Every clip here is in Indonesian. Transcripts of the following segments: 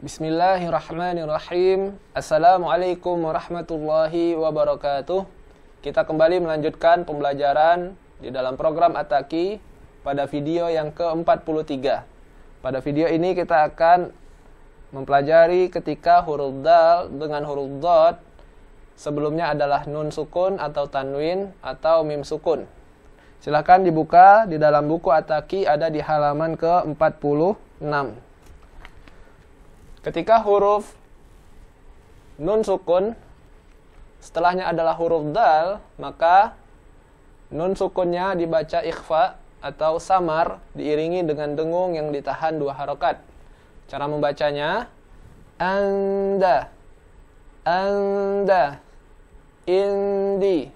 Bismillahirrahmanirrahim. Assalamualaikum warahmatullahi wabarakatuh. Kita kembali melanjutkan pembelajaran di dalam program Ataki pada video yang ke-43. Pada video ini kita akan mempelajari ketika huruf dal dengan huruf dot sebelumnya adalah nun sukun atau tanwin atau mim sukun. Silahkan dibuka di dalam buku Ataki ada di halaman ke-46. Ketika huruf nun sukun setelahnya adalah huruf dal, maka nun sukunnya dibaca ikhfa atau samar diiringi dengan dengung yang ditahan dua harokat. Cara membacanya anda anda indi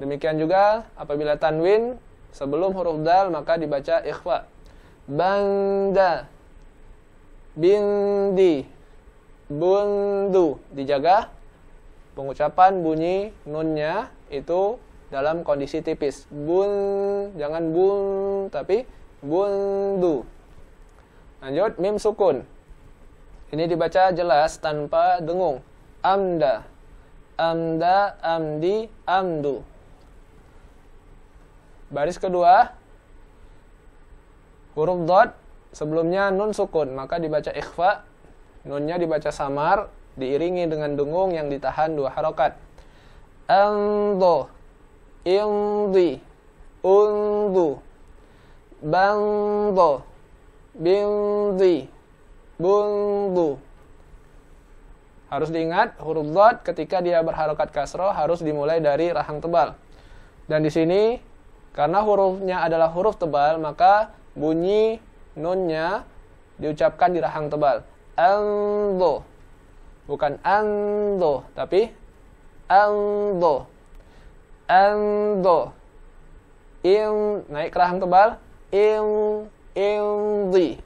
Demikian juga apabila tanwin sebelum huruf dal maka dibaca ikhfa. Banda bindi bundu dijaga pengucapan bunyi nunnya itu dalam kondisi tipis. Bun jangan bun tapi bundu. Lanjut mim sukun. Ini dibaca jelas tanpa dengung. Amda amda amdi amdu Baris kedua, huruf dot sebelumnya nun sukun, maka dibaca ikhfa, nunnya dibaca samar, diiringi dengan dengung yang ditahan dua harokat. Ando, indi, undu, bando, bindi, bundu. Harus diingat huruf dot ketika dia berharokat kasro harus dimulai dari rahang tebal. Dan di sini karena hurufnya adalah huruf tebal, maka bunyi nunnya diucapkan di rahang tebal. Ando. Bukan ando, tapi ando. Ando. In naik ke rahang tebal. In indi.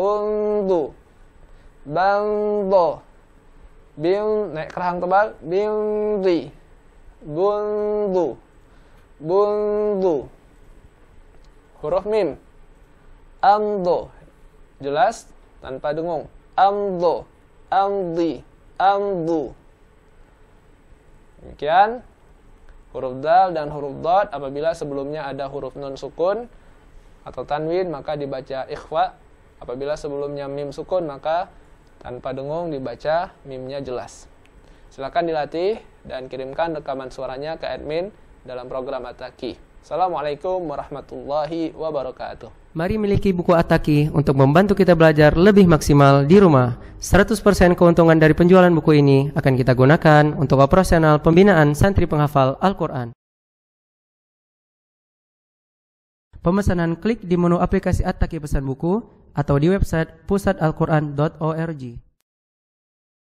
Undu. Bando. Bim naik ke rahang tebal. Bindi. Bundu bundu huruf mim amdo jelas tanpa dengung amdo amdi amdu demikian huruf dal dan huruf dot apabila sebelumnya ada huruf nun sukun atau tanwin maka dibaca ikhfa apabila sebelumnya mim sukun maka tanpa dengung dibaca mimnya jelas silakan dilatih dan kirimkan rekaman suaranya ke admin dalam program Ataki. Assalamualaikum warahmatullahi wabarakatuh. Mari miliki buku Ataki untuk membantu kita belajar lebih maksimal di rumah. 100% keuntungan dari penjualan buku ini akan kita gunakan untuk operasional pembinaan santri penghafal Al-Quran. Pemesanan klik di menu aplikasi Ataki Pesan Buku atau di website pusatalquran.org.